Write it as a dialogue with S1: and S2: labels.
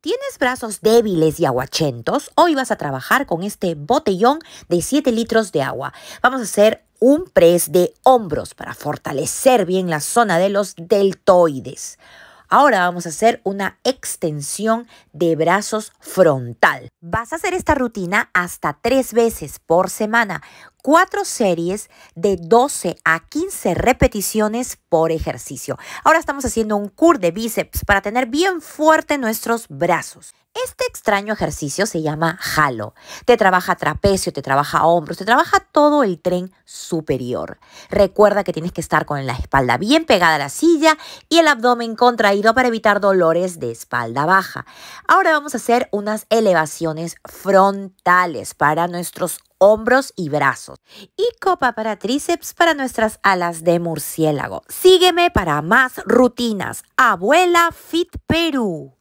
S1: ¿Tienes brazos débiles y aguachentos? Hoy vas a trabajar con este botellón de 7 litros de agua. Vamos a hacer un press de hombros para fortalecer bien la zona de los deltoides. Ahora vamos a hacer una extensión de brazos frontal. Vas a hacer esta rutina hasta tres veces por semana, cuatro series de 12 a 15 repeticiones por ejercicio. Ahora estamos haciendo un cur de bíceps para tener bien fuerte nuestros brazos. Este extraño ejercicio se llama jalo. Te trabaja trapecio, te trabaja hombros, te trabaja todo el tren superior. Recuerda que tienes que estar con la espalda bien pegada a la silla y el abdomen contraído para evitar dolores de espalda baja. Ahora vamos a hacer unas elevaciones frontales para nuestros hombros y brazos. Y copa para tríceps para nuestras alas de murciélago. Sígueme para más rutinas. Abuela Fit Perú.